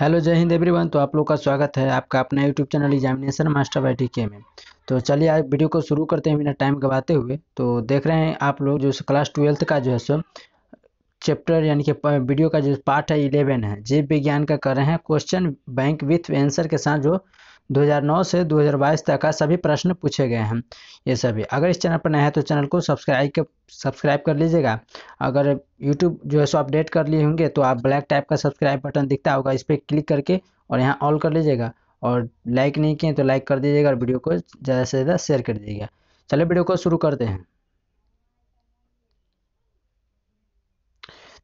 hello जय Hind everyone तो आप लोग का स्वागत है आपका अपना YouTube channel examination master by T में तो चलिए आज वीडियो को शुरू करते हैं बिना टाइम गवाते हुए तो देख रहे हैं आप लोग जो क्लास ट्वेल्थ का जो है सो चैप्टर यानी कि वीडियो का जो पार्ट है इलेवन है जीव विज्ञान का कर रहे हैं क्वेश्चन बैंक विथ एंसर के साथ जो 2009 से 2022 तक का सभी प्रश्न पूछे गए हैं ये सभी अगर इस चैनल पर नए हैं तो चैनल को सब्सक्राइब कर सब्सक्राइब कर लीजिएगा अगर यूट्यूब जो है सो अपडेट कर लिए होंगे तो आप ब्लैक टाइप का सब्सक्राइब बटन दिखता होगा इस पर क्लिक करके और यहाँ ऑल कर लीजिएगा और लाइक नहीं किए तो लाइक कर दीजिएगा और वीडियो को ज़्यादा से ज़्यादा शेयर कर दीजिएगा चलिए वीडियो को शुरू करते हैं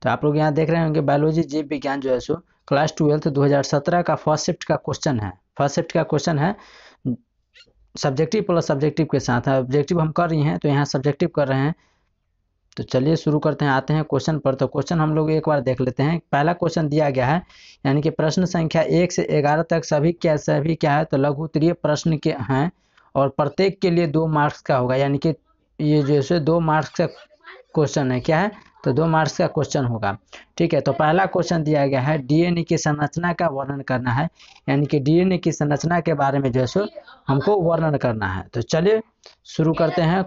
तो आप लोग यहाँ देख रहे होंगे बायोलॉजी जीव विज्ञान जो है सो क्लास ट्वेल्थ 2017 का फर्स्ट शिफ्ट का क्वेश्चन है फर्स्ट शिफ्ट का क्वेश्चन है सब्जेक्टिव प्लस सब्जेक्टिव के साथ है ऑब्जेक्टिव हम कर रही हैं तो यहाँ सब्जेक्टिव कर रहे हैं तो चलिए शुरू करते हैं आते हैं क्वेश्चन पर तो क्वेश्चन हम लोग एक बार देख लेते हैं पहला क्वेश्चन दिया गया है यानी कि प्रश्न संख्या एक से ग्यारह तक सभी क्या सभी क्या है तो लघु उत्तरीय प्रश्न के हैं और प्रत्येक के लिए दो मार्क्स का होगा यानी कि ये जैसे दो मार्क्स का क्वेश्चन है क्या है तो दो मार्क्स का क्वेश्चन होगा ठीक है तो पहला क्वेश्चन दिया गया है डीएनए की संरचना का वर्णन करना है यानी कि डीएनए की संरचना के बारे में जो है सो हमको वर्णन करना है तो चलिए शुरू करते हैं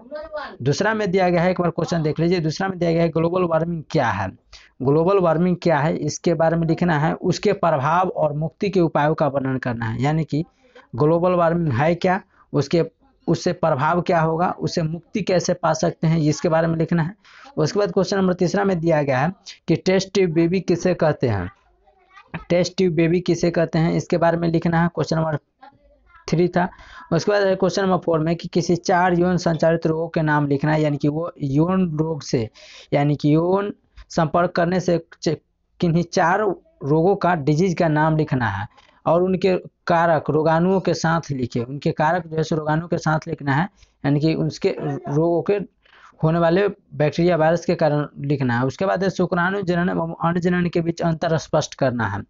दूसरा में दिया गया है एक बार क्वेश्चन देख लीजिए दूसरा में दिया गया है ग्लोबल वार्मिंग क्या है ग्लोबल वार्मिंग क्या है इसके बारे में लिखना है उसके प्रभाव और मुक्ति के उपायों का वर्णन करना है यानी कि ग्लोबल वार्मिंग है क्या उसके उससे प्रभाव क्या होगा उससे मुक्ति कैसे पा सकते हैं इसके बारे में लिखना है उसके बाद क्वेश्चन नंबर तीसरा में दिया गया है कि टेस्ट ट्यूब बेबी किसे कहते हैं टेस्ट ट्यूब बेबी किसे कहते हैं इसके बारे में लिखना है क्वेश्चन नंबर थ्री था उसके बाद क्वेश्चन नंबर फोर में कि किसी चार यौन संचालित रोगों के नाम लिखना है यानी कि वो यौन रोग से यानी कि यौन संपर्क करने से किन्हीं चार रोगों का डिजीज का नाम लिखना है और उनके कारक रोगाणुओं के साथ लिखे उनके कारक जो है सो रोगाणुओं के साथ लिखना है यानी कि उसके रोगों के होने वाले बैक्टीरिया वायरस के कारण लिखना है उसके बाद है शुक्राणु जनन एवं अन्य जनन के बीच अंतर स्पष्ट करना है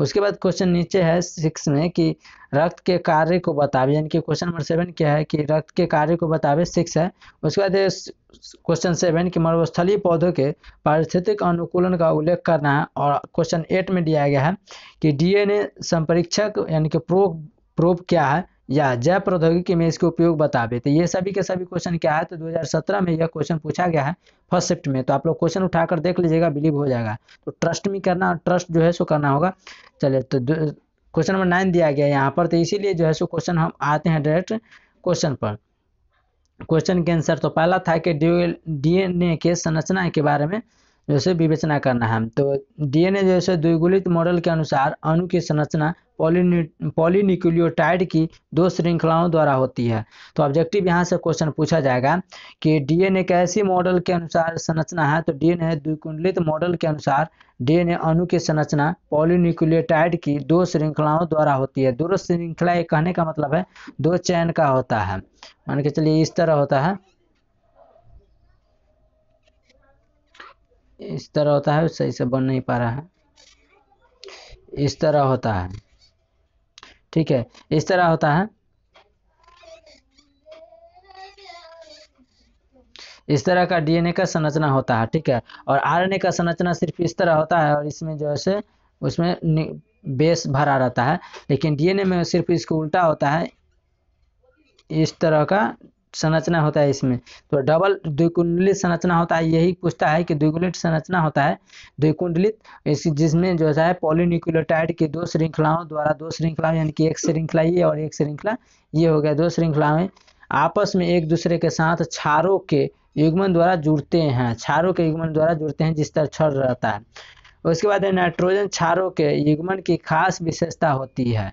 उसके बाद क्वेश्चन नीचे है सिक्स में कि रक्त के कार्य को बतावे यानी कि क्वेश्चन नंबर सेवन क्या है कि रक्त के कार्य को बतावे सिक्स है उसके बाद क्वेश्चन सेवन कि मरुस्थलीय पौधों के पारिस्थितिक अनुकूलन का उल्लेख करना है और क्वेश्चन एट में दिया गया है कि डीएनए संपरीक्षक यानी कि प्रो प्रोब क्या है या जैव प्रौद्योगिकी में इसके उपयोग बताबे तो ये सभी के सभी क्वेश्चन क्या है तो 2017 में यह क्वेश्चन पूछा गया है फर्स्ट शिफ्ट में तो आप लोग क्वेश्चन उठाकर देख लीजिएगा बिलीव हो जाएगा तो ट्रस्ट में करना और ट्रस्ट जो है सो करना होगा चले तो क्वेश्चन नंबर नाइन दिया गया यहाँ पर तो इसीलिए जो है सो क्वेश्चन हम आते हैं डायरेक्ट क्वेश्चन पर क्वेश्चन के आंसर तो पहला था कि डीएनए के संरचना के बारे में जो है विवेचना करना है तो डीएनए जो है द्विगुलित मॉडल के अनुसार अणु की संरचना पॉलीनिक्लियोटाइड की दो श्रृंखलाओं द्वारा होती है तो ऑब्जेक्टिव यहाँ से क्वेश्चन पूछा जाएगा कि डीएनए कैसी मॉडल के अनुसार संरचना है तो डीएनए द्विकुंडलित मॉडल के अनुसार डीएनए अणु की संरचना पॉलीनिक्लियोटाइड की दो श्रृंखलाओं द्वारा होती है दो श्रृंखला कहने का मतलब है दो चैन का होता है मान के चलिए इस तरह होता है इस तरह होता है सही से बन नहीं पा रहा है इस तरह होता है ठीक है इस तरह होता है इस तरह का डीएनए का संरचना होता है ठीक है और आरएनए का संरचना सिर्फ इस तरह होता है और इसमें जो है उसमें बेस भरा रहता है लेकिन डीएनए में सिर्फ इसको उल्टा होता है इस तरह का संरचना होता है इसमें तो डबल द्विकुंडलित संरचना होता है यही पूछता है कि द्विकुंडलित संरचना होता है द्विकुंडलित जिसमें जो है पॉलीन्यूक्लियोटाइड की दो श्रृंखलाओं द्वारा दो श्रृंखला यानी कि एक श्रृंखला ये और एक श्रृंखला ये हो गया दो श्रृंखलाएं आपस में एक दूसरे के साथ छारों के युग्मन द्वारा जुड़ते हैं छारों के युग्मन द्वारा जुड़ते हैं जिस तरह क्षर रहता है उसके बाद नाइट्रोजन छारों के युग्मन की खास विशेषता होती है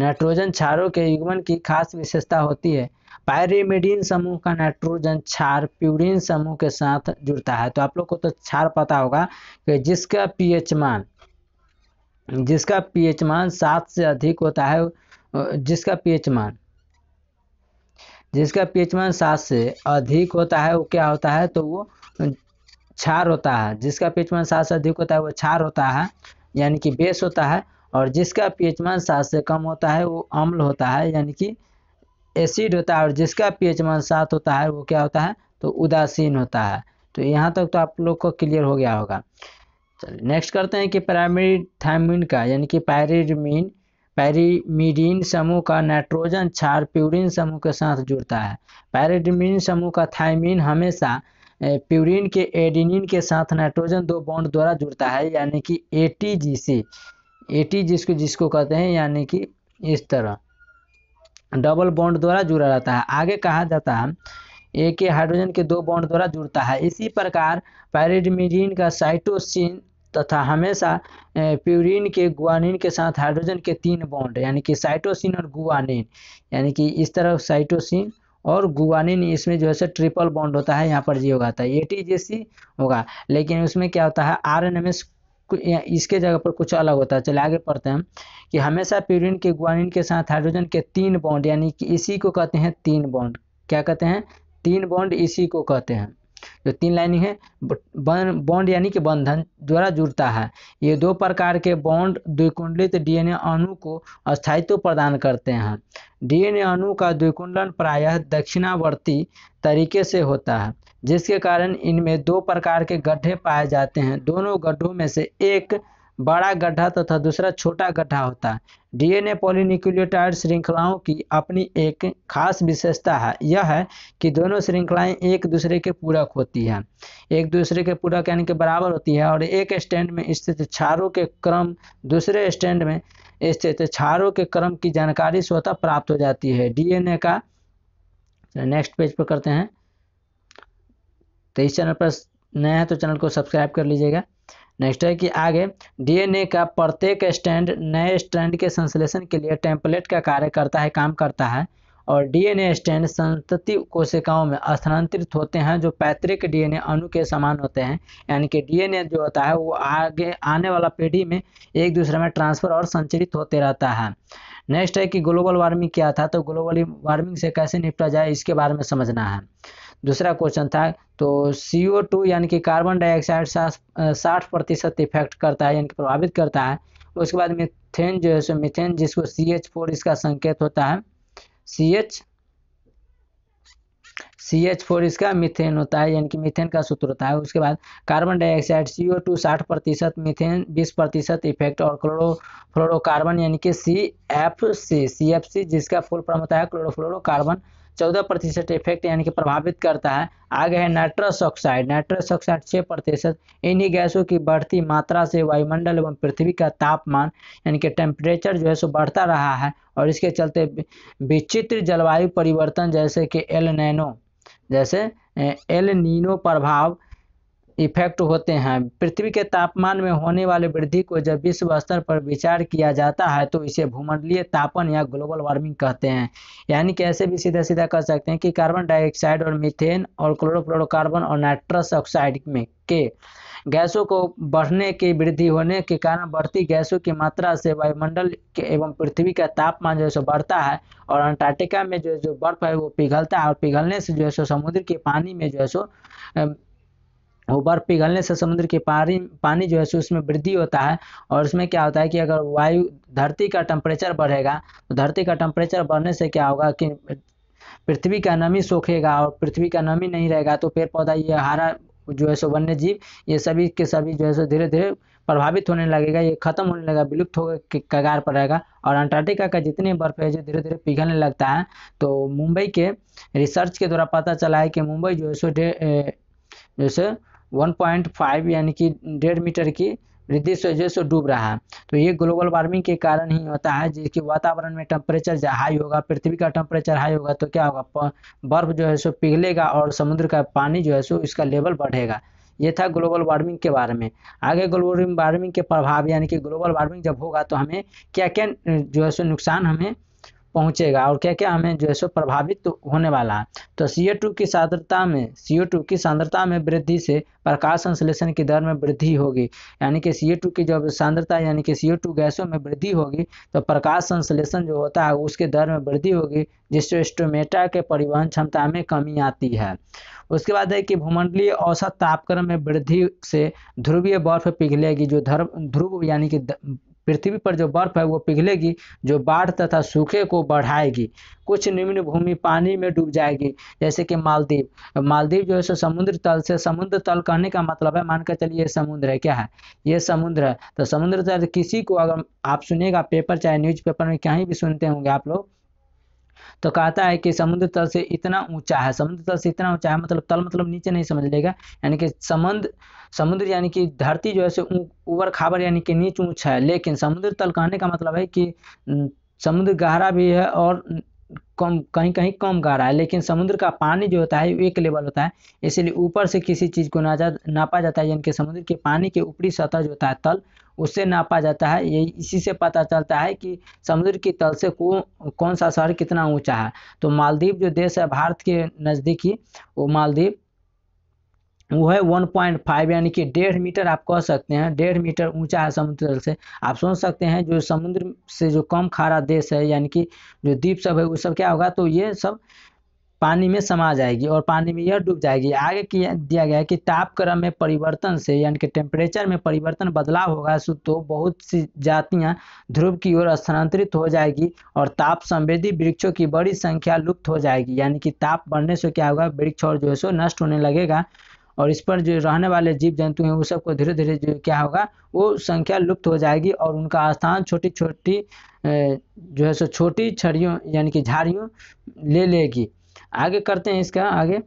नाइट्रोजन क्षारों के युग्मन की खास विशेषता होती है पायरिमिडीन समूह का नाइट्रोजन क्षार प्यूरिन समूह के साथ जुड़ता है तो आप लोग को तो क्षार पता होगा कि जिसका पीएच मान जिसका पीएच मान सात से अधिक होता है जिसका पीएच मान जिसका पीएच मान सात से अधिक होता है वो क्या होता है तो वो क्षार होता है जिसका पीएच मान सात से अधिक होता है वो क्षार होता है यानी कि बेस होता है और जिसका पीएच मान सात से कम होता है वो अम्ल होता है यानी कि एसिड होता है और जिसका पीएच मान सात होता है वो क्या होता है तो उदासीन होता है तो यहाँ तक तो आप लोग को क्लियर हो गया होगा चलिए नेक्स्ट करते हैं कि प्राइमरी थायमिन का यानी कि पैरिडमिन पैरिमिडिन समूह का नाइट्रोजन छार प्यूरिन समूह के साथ जुड़ता है पैरिडमिन समूह का थाइमिन हमेशा प्यूरिन के एडिनिन के साथ नाइट्रोजन दो बॉन्ड द्वारा जुड़ता है यानी कि ए टी जिसको जिसको कहते हैं यानी कि इस तरह डबल बॉन्ड द्वारा जुड़ा रहता है आगे कहा जाता है एक हाइड्रोजन के दो बॉन्ड द्वारा जुड़ता है इसी प्रकार पैरिडमिजिन का साइटोसिन तथा हमेशा प्यूरिन के गुआनिन के साथ हाइड्रोजन के तीन बॉन्ड यानी कि साइटोसिन और गुआनिन यानी कि इस तरह साइटोसिन और गुआनिन इसमें जो है सो ट्रिपल बॉन्ड होता है यहाँ पर जी होगा ए टी जे सी होगा लेकिन उसमें क्या होता है आर एन एम एस इसके जगह पर कुछ अलग होता है चलिए आगे पढ़ते हैं कि हमेशा प्यूरिन के ग्वानिन के साथ हाइड्रोजन के तीन बॉन्ड यानी कि इसी को कहते हैं तीन बॉन्ड क्या कहते हैं तीन बॉन्ड इसी को कहते हैं जो तीन लाइनिंग है बॉन्ड यानी कि बंधन द्वारा जुड़ता है ये दो प्रकार के बॉन्ड द्विकुंडलित डीएनए अणु को अस्थायित्व प्रदान करते हैं डीएनए अणु का द्विकुंडन प्रायः दक्षिणावर्ती तरीके से होता है जिसके कारण इनमें दो प्रकार के गड्ढे पाए जाते हैं दोनों गड्ढों में से एक बड़ा गड्ढा तथा दूसरा छोटा गड्ढा होता है डीएनए पॉलीन्यूक्लियोटाइड श्रृंखलाओं की अपनी एक खास विशेषता है यह है कि दोनों श्रृंखलाएं एक दूसरे के पूरक होती है एक दूसरे के पूरक यानी के बराबर होती है और एक स्टैंड में स्थित छारों के क्रम दूसरे स्टैंड में स्थित छारों के क्रम की जानकारी स्वतः प्राप्त हो जाती है डीएनए का नेक्स्ट पेज पर करते हैं तो इस चैनल पर नया है तो चैनल को सब्सक्राइब कर लीजिएगा नेक्स्ट है कि आगे डीएनए का प्रत्येक स्टैंड नए स्टैंड के संश्लेषण के लिए टेम्पलेट का कार्य करता है काम करता है और डीएनए स्टैंड संतति कोशिकाओं में स्थानांतरित होते हैं जो पैतृक डीएनए अणु के समान होते हैं यानी कि डीएनए जो होता है वो आगे आने वाला पीढ़ी में एक दूसरे में ट्रांसफर और संचरित होते रहता है नेक्स्ट है कि ग्लोबल वार्मिंग क्या था तो ग्लोबल वार्मिंग से कैसे निपटा जाए इसके बारे में समझना है दूसरा क्वेश्चन था तो सी ओ टू यानी कि कार्बन डाइऑक्साइड साठ प्रतिशत इफेक्ट करता है यानी कि प्रभावित करता है उसके बाद मिथेन जो है सो मिथेन जिसको सी एच फोर इसका संकेत होता है C H C H four इसका मिथेन होता है यानी कि मिथेन का सूत्र होता है उसके बाद carbon dioxide C O two साठ प्रतिशत मिथेन बीस प्रतिशत इफेक्ट और क्लोरो फ्लोरोकार्बन यानी कि C F C C F C जिसका फुल फॉर्म होता है क्लोरोफ्लोरोकार्बन चौदह प्रतिशत इफेक्ट यानी कि प्रभावित करता है आगे है नाइट्रस ऑक्साइड नाइट्रस ऑक्साइड छः प्रतिशत इन्हीं गैसों की बढ़ती मात्रा से वायुमंडल एवं पृथ्वी का तापमान यानी कि टेम्परेचर जो है सो बढ़ता रहा है और इसके चलते विचित्र जलवायु परिवर्तन जैसे कि एल नैनो जैसे एल नीनो प्रभाव इफेक्ट होते हैं पृथ्वी के तापमान में होने वाले वृद्धि को जब विश्व स्तर पर विचार किया जाता है तो इसे भूमंडलीय तापन या ग्लोबल वार्मिंग कहते हैं यानी कि ऐसे भी सीधा सीधा कह सकते हैं कि कार्बन डाइऑक्साइड और मीथेन और क्लोरोफ्लोरोकार्बन और नाइट्रस ऑक्साइड में के गैसों को बढ़ने की वृद्धि होने के कारण बढ़ती गैसों की मात्रा से वायुमंडल एवं पृथ्वी का तापमान जो है सो बढ़ता है और अंटार्कटिका में जो जो बर्फ है वो पिघलता है और पिघलने से जो है सो समुद्र के पानी में जो है सो वो बर्फ पिघलने से समुद्र के पानी पानी जो है सो उसमें वृद्धि होता है और उसमें क्या होता है कि अगर वायु धरती का टेम्परेचर बढ़ेगा तो धरती का टेम्परेचर बढ़ने से क्या होगा कि पृथ्वी का नमी सोखेगा और पृथ्वी का नमी नहीं रहेगा तो पेड़ पौधा ये हरा जो है सो वन्य जीव ये सभी के सभी जो है सो धीरे धीरे प्रभावित होने लगेगा ये खत्म होने लगेगा विलुप्त हो कगार पर रहेगा और अंटार्कटिका का जितने बर्फ है जो धीरे धीरे पिघलने लगता है तो मुंबई के रिसर्च के द्वारा पता चला है कि मुंबई जो है सो जैसे 1.5 यानी कि डेढ़ मीटर की वृद्धि से जो है डूब रहा है तो ये ग्लोबल वार्मिंग के कारण ही होता है जिसकी वातावरण में टेम्परेचर हाई होगा पृथ्वी का टेम्परेचर हाई होगा तो क्या होगा बर्फ जो है सो पिघलेगा और समुद्र का पानी जो है सो इसका लेवल बढ़ेगा ये था ग्लोबल वार्मिंग के बारे में आगे ग्लोबल वार्मिंग के प्रभाव यानी कि ग्लोबल वार्मिंग जब होगा तो हमें क्या क्या जो है सो नुकसान हमें पहुंचेगा और क्या क्या हमें जो है सो प्रभावित होने वाला है तो टू की सांद्रता में टू की सांद्रता में वृद्धि से प्रकाश संश्लेषण की दर में वृद्धि होगी यानी कि टू की जब सांद्रता यानी कि टू गैसों में वृद्धि होगी तो प्रकाश संश्लेषण जो होता है उसके दर में वृद्धि होगी जिससे स्टोमेटा के परिवहन क्षमता में कमी आती है उसके बाद है कि भूमंडलीय औसत तापक्रम में वृद्धि से ध्रुवीय बर्फ पिघलेगी जो ध्रुव यानी कि पृथ्वी पर जो बर्फ है वो पिघलेगी जो बाढ़ तथा सूखे को बढ़ाएगी कुछ निम्न भूमि पानी में डूब जाएगी जैसे कि मालदीव मालदीव जो है सो समुद्र तल से समुद्र तल कहने का मतलब है मानकर चलिए समुद्र है क्या है ये समुद्र है तो समुद्र तल किसी को अगर आप सुनिएगा पेपर चाहे न्यूज पेपर में कहीं भी सुनते होंगे आप लोग तो कहता है कि समुद्र तल से इतना ऊंचा है समुद्र तल से इतना ऊंचा है मतलब तल मतलब नीचे नहीं समझ लेगा यानी कि समुद्र समुद्र यानी कि धरती जो है सो ऊबर खाबर यानी कि नीच ऊंच है लेकिन समुद्र तल कहने का मतलब है कि समुद्र गहरा भी है और कम कहीं कहीं कम रहा है लेकिन समुद्र का पानी जो होता है एक लेवल होता है इसलिए ऊपर से किसी चीज़ को नाजा नापा जाता है यानी कि समुद्र के पानी के ऊपरी सतह जो होता है तल उससे नापा जाता है ये इसी से पता चलता है कि समुद्र की तल से कौन कौन सा शहर कितना ऊंचा है तो मालदीव जो देश है भारत के नज़दीकी वो मालदीव वो है 1.5 यानी कि डेढ़ मीटर आप कह सकते हैं डेढ़ मीटर ऊंचा है समुद्र से आप सोच सकते हैं जो समुद्र से जो कम खारा देश है यानी कि जो द्वीप सब है वो सब क्या होगा तो ये सब पानी में समा जाएगी और पानी में यह डूब जाएगी आगे किया दिया गया है कि तापक्रम में परिवर्तन से यानी कि टेम्परेचर में परिवर्तन बदलाव होगा तो बहुत सी जातियां ध्रुव की ओर स्थानांतरित हो जाएगी और ताप संवेदी वृक्षों की बड़ी संख्या लुप्त हो जाएगी यानी कि ताप बढ़ने से क्या होगा वृक्ष और जो है सो नष्ट होने लगेगा और इस पर जो रहने वाले जीव जंतु हैं वो सबको धीरे धीरे जो क्या होगा वो संख्या लुप्त हो जाएगी और उनका स्थान छोटी छोटी जो है सो छोटी छड़ियों यानी कि झाड़ियों ले लेगी आगे करते हैं इसका आगे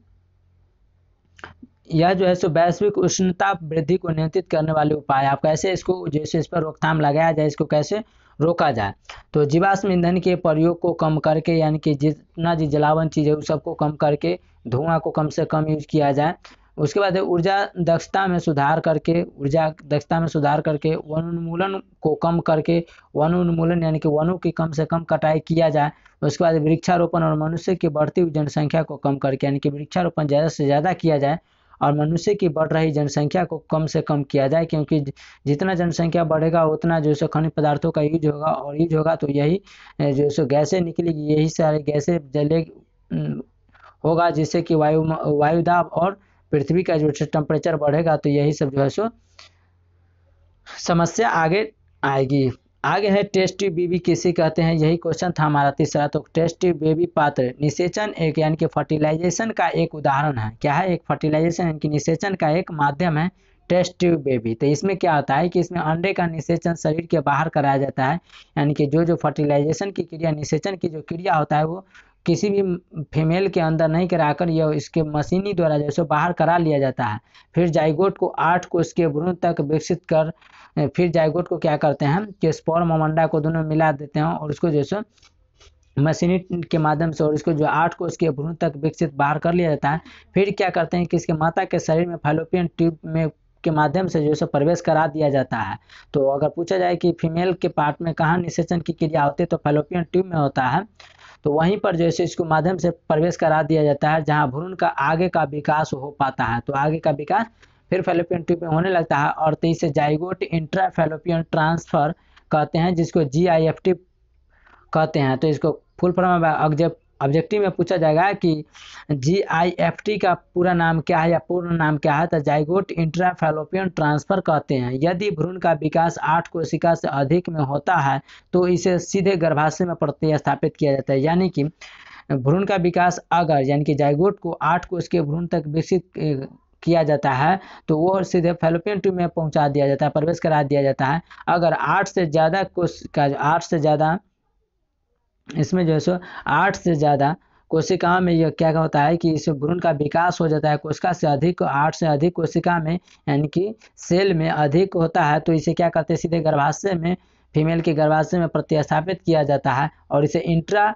यह जो है सो वैश्विक उष्णता वृद्धि को नियंत्रित करने वाले उपाय आप कैसे इसको जैसे इस पर रोकथाम लगाया जाए इसको कैसे रोका जाए तो जीवाश्म ईंधन के प्रयोग को कम करके यानी कि जितना जी जलावन चीज़ है उस सबको कम करके धुआं को कम से कम यूज किया जाए उसके बाद है ऊर्जा दक्षता में सुधार करके ऊर्जा दक्षता में सुधार करके वन उन्मूलन को कम करके वन उन्मूलन यानी कि वनों की कम से कम कटाई किया जाए उसके बाद वृक्षारोपण और मनुष्य की बढ़ती हुई जनसंख्या को कम करके यानी कि वृक्षारोपण ज़्यादा से ज़्यादा किया जाए और मनुष्य की बढ़ रही जनसंख्या को कम से कम किया जाए क्योंकि जितना जनसंख्या बढ़ेगा उतना जो है खनिज पदार्थों का यूज होगा और यूज होगा तो यही जो है गैसें निकलेगी यही सारे गैसें जले होगा जिससे कि वायु वायुदाब और पृथ्वी का जो टेम्परेचर बढ़ेगा तो यही सब जो है सो समस्या आगे आएगी आगे है टेस्टी बेबी किसे कहते हैं यही क्वेश्चन था हमारा तीसरा तो टेस्टी बेबी पात्र निषेचन एक यानी कि फर्टिलाइजेशन का एक उदाहरण है क्या है एक फर्टिलाइजेशन यानी कि निषेचन का एक माध्यम है टेस्ट ट्यूब बेबी तो इसमें क्या होता है कि इसमें अंडे का निषेचन शरीर के बाहर कराया जाता है यानी कि जो जो फर्टिलाइजेशन की क्रिया निषेचन की जो क्रिया होता है वो किसी भी फीमेल के अंदर नहीं कराकर यह इसके मशीनी द्वारा जैसे बाहर करा लिया जाता है फिर जाइगोट को आठ को इसके भ्रूण तक विकसित कर फिर जाइगोट को क्या करते हैं कि स्पॉर्म और को दोनों मिला देते हैं और उसको जैसे मशीनी के माध्यम से और इसको जो आठ को उसके भ्रूण तक विकसित बाहर कर लिया जाता है फिर क्या करते हैं कि इसके माता के शरीर में फैलोपियन ट्यूब में के माध्यम से जो है प्रवेश करा दिया जाता है तो अगर पूछा जाए कि फीमेल के पार्ट में कहाँ निषेचन की क्रिया होती है तो फैलोपियन ट्यूब में होता है तो वहीं पर जो है इसको माध्यम से प्रवेश करा दिया जाता है जहाँ भ्रूण का आगे का विकास हो पाता है तो आगे का विकास फिर फेलोपियन ट्यूब में होने लगता है और तो इसे जाइगोट इंट्रा फेलोपियन ट्रांसफर कहते हैं जिसको जी कहते हैं तो इसको फुल फॉर्म अगजेप ऑब्जेक्टिव में पूछा जाएगा कि जी आई एफ टी का पूरा नाम क्या है या पूर्ण नाम क्या है तो जाइगोट इंट्राफेलोपियन ट्रांसफर कहते हैं यदि भ्रूण का विकास आठ कोशिका से अधिक में होता है तो इसे सीधे गर्भाशय में प्रतिस्थापित किया जाता है यानी कि भ्रूण का विकास अगर यानी कि जाइगोट को आठ कोष के भ्रूण तक विकसित किया जाता है तो वो सीधे फेलोपियन ट्यूब में पहुंचा दिया जाता है प्रवेश करा दिया जाता है अगर आठ से ज़्यादा कोष का आठ से ज़्यादा इसमें जो है सो आठ से ज़्यादा कोशिकाओं में यह क्या होता है कि इस भ्रूण का विकास हो जाता है कोशिका से अधिक आठ से अधिक कोशिका में यानी कि सेल में अधिक होता है तो इसे क्या करते हैं सीधे गर्भाशय में फीमेल के गर्भाशय में प्रतिस्थापित किया जाता है और इसे intra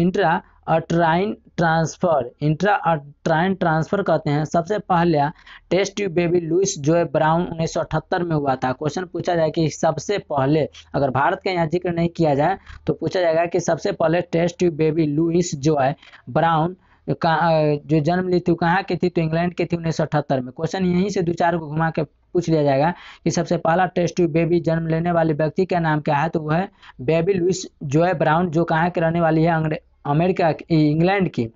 intra uterine transfer intra uterine transfer कहते हैं सबसे पहला test tube baby Louise Joy Brown उन्नीस में हुआ था क्वेश्चन पूछा जाए कि सबसे पहले अगर भारत का यहाँ जिक्र नहीं किया जाए तो पूछा जाएगा कि सबसे पहले टेस्ट ट्यूब बेबी लुइस जो है ब्राउन जो जन्म ली थी कहाँ की थी तो इंग्लैंड की थी उन्नीस में क्वेश्चन यहीं से दो चार को घुमा के पूछ लिया जाएगा कि सबसे पहला टेस्ट ट्यूब बेबी जन्म लेने वाले व्यक्ति का नाम क्या है तो वह बेबी लुइस जो है ब्राउन जो कहाँ के रहने वाली है अमेरिका इंग्लैंड की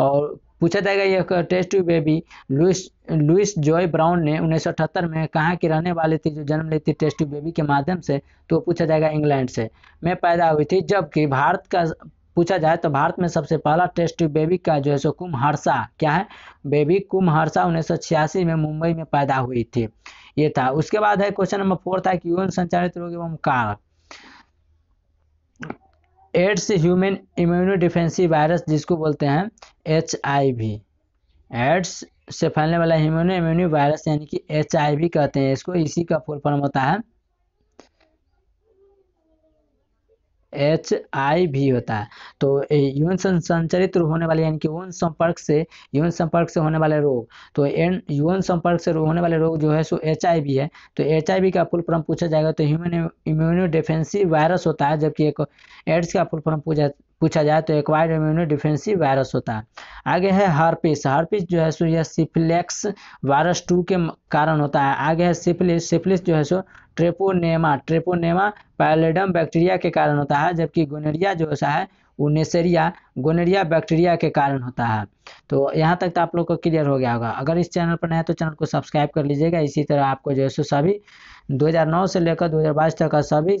और पूछा जाएगा यह test tube baby Louise Louise Joy Brown ने उन्नीस में कहाँ की रहने वाली थी जो जन्म ली थी टेस्ट ट्यूब बेबी के माध्यम से तो पूछा जाएगा इंग्लैंड से मैं पैदा हुई थी जबकि भारत का पूछा जाए तो भारत में सबसे पहला टेस्ट ट्यूब बेबी का जो है सो कुमहरसा क्या है बेबी कुमहरसा उन्नीस में मुंबई में पैदा हुई थी ये था उसके बाद है क्वेश्चन नंबर फोर था कि यौन संचारित रोग एवं कारक AIDS human immuno defensive virus जिसको बोलते हैं एच आई वी एड्स से फैलने वाला ह्यूमन इम्यूनो वायरस यानी कि एच आई वी कहते हैं इसको इसी का फुल फॉर्म होता है एच आई भी होता है तो यौन संचालित होने वाले यानी कि यौन संपर्क से यौन संपर्क से होने वाले रोग तो एन यौन संपर्क से होने वाले रोग जो है सो एच आई भी है तो एच आई का फुल फॉर्म पूछा जाएगा तो ह्यूमन इम्यूनो डिफेंसिव वायरस होता है जबकि एक एड्स का फुल फॉर्म पूछा पूछा जाए तो एक्वायर्ड इम्यूनो डिफेंसिव वायरस होता है आगे है हार्पिस हार्पिस जो है सो यह सिफिलेक्स वायरस टू के कारण होता है आगे है सिफिलिस सिफिलिस जो है सो ट्रेपोनेमा ट्रेपोनेमा पैलेडम बैक्टीरिया के कारण होता है जबकि गोनेरिया जो होता है वो नेसेरिया गोनेरिया बैक्टीरिया के कारण होता है तो यहाँ तक तो आप लोग को क्लियर हो गया होगा अगर इस चैनल पर नया तो चैनल को सब्सक्राइब कर लीजिएगा इसी तरह आपको जो है सो सभी 2009 से लेकर 2022 तक का सभी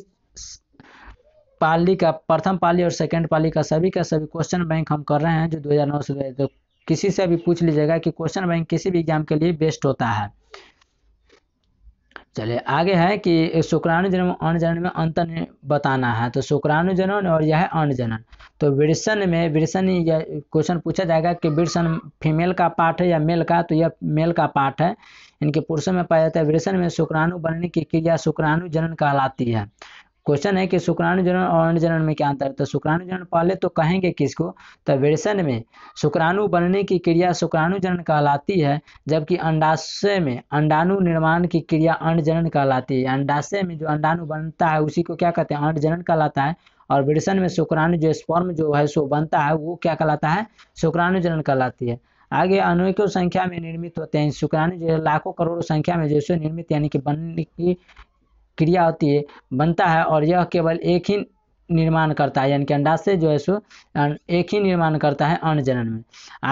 पाली का प्रथम पाली और सेकेंड पाली का सभी का सभी क्वेश्चन बैंक हम कर रहे हैं जो नौ से तो किसी से भी पूछ लीजिएगा कि क्वेश्चन बैंक किसी भी एग्जाम के लिए बेस्ट होता है चले आगे है कि शुक्राणु जन्म अन्न जनन में अंतर बताना है तो शुक्राणु जनन और यह है अन्न जनन तो वृषण में वृषण यह क्वेश्चन पूछा जाएगा कि वृषण फीमेल का पार्ट है या मेल का तो यह मेल का पार्ट है इनके पुरुषों में पाया जाता है वृषण में शुक्राणु बनने की क्रिया शुक्राणु जनन कहलाती है क्वेश्चन है कि शुक्राणु जनन और अन्न जनन में क्या अंतर है तो शुक्राणु जनन पहले तो कहेंगे किसको तो वेड़सन में शुक्राणु बनने की क्रिया शुक्राणु जनन कहलाती है जबकि अंडाशय में अंडाणु निर्माण की क्रिया अन्न जनन कहलाती है अंडाशय में जो अंडाणु बनता है उसी को क्या कहते हैं अन्न जनन कहलाता है और विड़सन में शुक्राणु जो स्पर्म जो है सो बनता है वो क्या कहलाता है शुक्राणु जनन कहलाती है आगे अनेकों संख्या में निर्मित होते हैं शुक्राणु जो लाखों करोड़ों संख्या में जैसे निर्मित यानी कि बनने की क्रिया होती है बनता है और यह केवल एक ही निर्माण करता है यानी कि अंडाशय जो है सो एक ही निर्माण करता है अनजनन में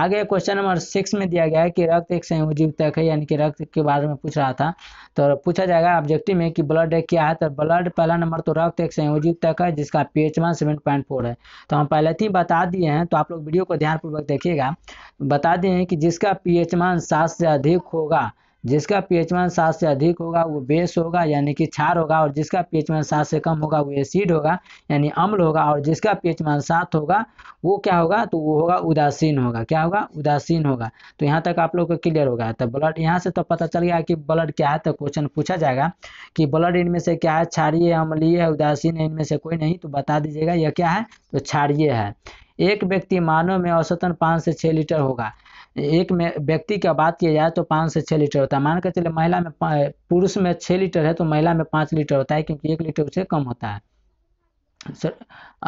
आगे क्वेश्चन नंबर सिक्स में दिया गया है कि रक्त एक संयोजी तक है यानी कि रक्त के बारे में पूछ रहा था तो पूछा जाएगा ऑब्जेक्टिव में कि ब्लड क्या है तो ब्लड पहला नंबर तो रक्त एक संयोजी तक है जिसका P H one seven point four है तो हम पहले ही बता दिए हैं तो आप लोग वीडियो को ध्यानपूर्वक देखिएगा बता दिए हैं कि जिसका पी एच सात से अधिक होगा जिसका पीएच मान सात से अधिक होगा वो बेस होगा यानी कि क्षार होगा और जिसका पीएच मान सात से कम होगा वो एसिड होगा यानी अम्ल होगा और जिसका पीएच मान सात होगा वो क्या होगा तो वो होगा उदासीन होगा क्या होगा उदासीन होगा तो यहाँ तक आप लोग को क्लियर होगा तो ब्लड यहाँ से तो पता चल गया कि ब्लड क्या है तो क्वेश्चन पूछा जाएगा कि ब्लड इनमें से क्या है क्षारिय अम्लीय है उदासीन है इनमें से कोई नहीं तो बता दीजिएगा यह क्या है तो क्षारिय है एक व्यक्ति मानव में औसतन पाँच से छः लीटर होगा एक में व्यक्ति का बात किया जाए तो पाँच से छः लीटर होता है मान कर चले महिला में पुरुष में छः लीटर है तो महिला में पाँच लीटर होता है क्योंकि एक लीटर उससे कम होता है सर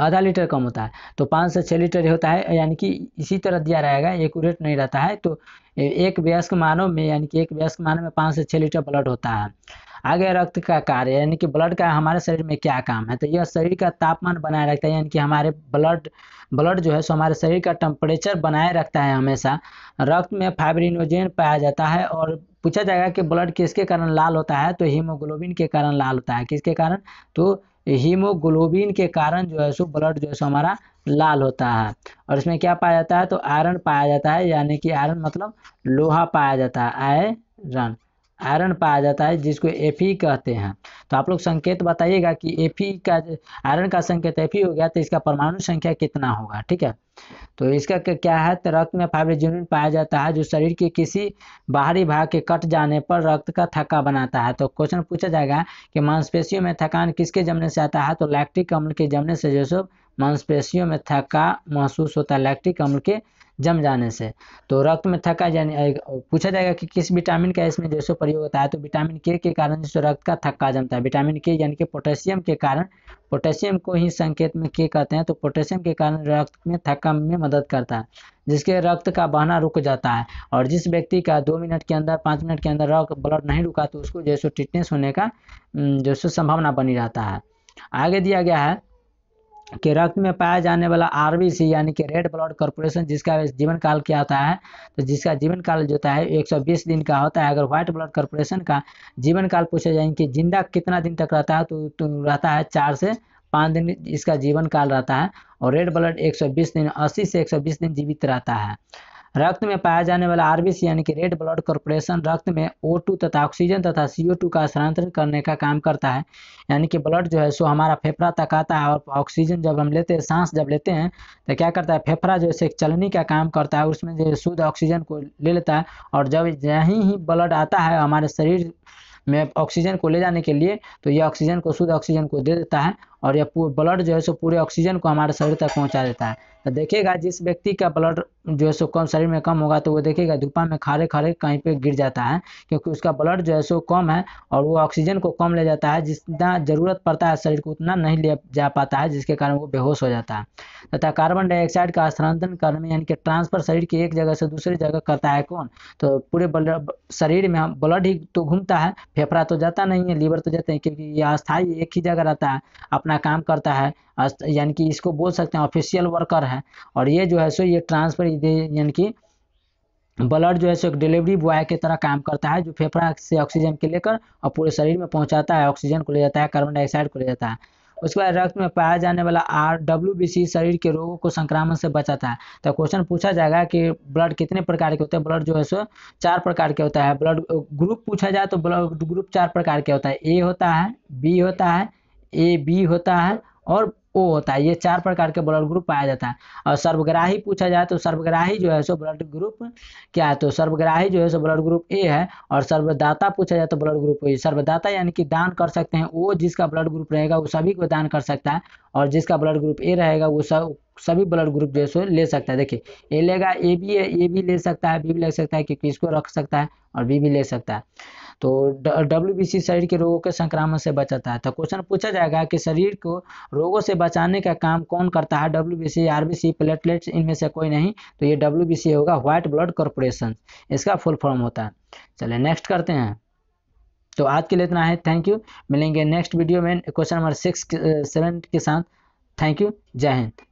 आधा लीटर कम होता है तो पाँच से छः लीटर होता है यानी कि इसी तरह दिया रहेगा एकट नहीं रहता है तो एक वयस्क मानव में यानी कि एक व्यस्क मानव में पाँच से छः लीटर ब्लड होता है आगे रक्त का कार्य यानी कि ब्लड का हमारे शरीर में क्या काम है तो यह शरीर का तापमान बनाए रखता है यानी कि हमारे ब्लड ब्लड जो है सो हमारे शरीर का टेम्परेचर बनाए रखता है हमेशा रक्त में फाइब्रिनोजेन पाया जाता है और पूछा जाएगा कि ब्लड किसके कारण लाल होता है तो हीमोग्लोबिन के कारण लाल होता है किसके कारण तो हीमोग्लोबिन के कारण जो है सो ब्लड जो है सो हमारा लाल होता है और इसमें क्या पाया जाता है तो आयरन पाया जाता है यानी कि आयरन मतलब लोहा पाया जाता है आयरन आयरन पाया जाता है जिसको एफ कहते हैं तो आप लोग संकेत बताइएगा कि एफ का आयरन का संकेत एफ हो गया तो इसका परमाणु संख्या कितना होगा ठीक है तो इसका क्या है तो रक्त में फाइब्रोजिन पाया जाता है जो शरीर के किसी बाहरी भाग के कट जाने पर रक्त का थक्का बनाता है तो क्वेश्चन पूछा जाएगा कि मांसपेशियों में थकान किसके जमने से आता है तो लैक्टिक अम्ल के जमने से जो सो मांसपेशियों में थका महसूस होता है लैक्टिक अम्ल के जम जाने से तो रक्त में थका यानी पूछा जाएगा कि किस विटामिन का इसमें जैसे प्रयोग होता है तो विटामिन के के कारण जिससे रक्त का थक्का जमता है विटामिन के यानी कि पोटेशियम के कारण पोटेशियम को ही संकेत में के कहते हैं तो पोटेशियम के कारण रक्त में थक्का में मदद करता है जिसके रक्त का बहना रुक जाता है और जिस व्यक्ति का दो मिनट के अंदर पाँच मिनट के अंदर रक्त ब्लड नहीं रुका तो उसको जैसे टिटनेस होने का जैसे संभावना बनी रहता है आगे दिया गया है कि रक्त में पाया जाने वाला आरबीसी यानी कि रेड ब्लड कॉर्पोरेशन जिसका जीवन काल क्या होता है तो जिसका जीवन काल जो होता है 120 दिन का होता है अगर व्हाइट ब्लड कॉर्पोरेशन का जीवन काल पूछा जाए कि जिंदा कितना दिन तक रहता है तो, तो रहता है चार से पाँच दिन इसका जीवन काल रहता है और रेड ब्लड 120 दिन 80 से 120 दिन जीवित रहता है रक्त में पाया जाने वाला आरबीसी यानी कि रेड ब्लड कॉर्पोरेशन रक्त में ओ टू तथा ऑक्सीजन तथा सीओ टू का स्थानांतरण करने का काम करता है यानी कि ब्लड जो है सो हमारा फेफड़ा तक आता है और ऑक्सीजन जब हम लेते हैं सांस जब लेते हैं तो क्या करता है फेफड़ा जो है चलनी का काम करता है उसमें जो शुद्ध ऑक्सीजन को ले लेता है और जब यहीं ही ब्लड आता है हमारे शरीर में ऑक्सीजन को ले जाने के लिए तो ये ऑक्सीजन को शुद्ध ऑक्सीजन को दे देता है और यह ब्लड जो है सो पूरे ऑक्सीजन को हमारे शरीर तक पहुंचा देता है तो देखिएगा जिस व्यक्ति का ब्लड जो है सो कम शरीर में कम होगा तो वो देखिएगा धुपा में खारे खारे कहीं पे गिर जाता है क्योंकि उसका ब्लड जो है सो कम है और वो ऑक्सीजन को कम ले जाता है जितना जरूरत पड़ता है शरीर को उतना नहीं ले जा पाता है जिसके कारण वो बेहोश हो जाता है तथा कार्बन डाइऑक्साइड का स्थानांतरण करने में यानी कि ट्रांसफर शरीर की एक जगह से दूसरी जगह करता है कौन तो पूरे शरीर में ब्लड ही तो घूमता है फेफड़ा तो जाता नहीं है लीवर तो जाते हैं क्योंकि यह अस्थायी एक ही जगह रहता है अपना अपना काम करता है यानी कि इसको बोल सकते हैं ऑफिशियल वर्कर है और ये जो है सो ये ट्रांसफर यानी कि ब्लड जो है सो एक डिलीवरी बॉय की तरह काम करता है जो फेफड़ा से ऑक्सीजन के लेकर और पूरे शरीर में पहुंचाता है ऑक्सीजन को ले जाता है कार्बन डाइऑक्साइड को ले जाता है उसके बाद रक्त में पाया जाने वाला आर डब्ल्यू शरीर के रोगों को संक्रमण से बचाता है तो क्वेश्चन पूछा जाएगा कि ब्लड कितने प्रकार के होते हैं ब्लड जो है सो चार प्रकार के होता है ब्लड ग्रुप पूछा जाए तो ब्लड ग्रुप चार प्रकार के होता है ए होता है बी होता है ए बी होता है और ओ होता है ये चार प्रकार के ब्लड ग्रुप पाया जाता है और सर्वग्राही पूछा जाए तो सर्वग्राही जो है सो ब्लड ग्रुप क्या है तो सर्वग्राही जो है सो ब्लड ग्रुप ए है और सर्वदाता पूछा जाए तो ब्लड ग्रुप ए सर्वदाता यानी कि दान कर सकते हैं वो जिसका ब्लड ग्रुप रहेगा वो सभी को दान कर सकता है और जिसका ब्लड ग्रुप ए रहेगा वो सब सभी ब्लड ग्रुप जो है सो ले सकता है देखिए ए लेगा ए भी ए भी ले सकता है बी भी ले सकता है क्योंकि इसको रख सकता है और बी भी ले सकता है तो डब्ल्यू बी शरीर के रोगों के संक्रमण से बचाता है तो क्वेश्चन पूछा जाएगा कि शरीर को रोगों से बचाने का काम कौन करता है W B C R B C platelets इनमें से कोई नहीं तो ये डब्ल्यू बी सी होगा व्हाइट ब्लड कॉर्पोरेशन इसका फुल फॉर्म होता है चले नेक्स्ट करते हैं तो आज के लिए इतना है थैंक यू मिलेंगे नेक्स्ट वीडियो में क्वेश्चन नंबर सिक्स सेवन के साथ थैंक यू जय हिंद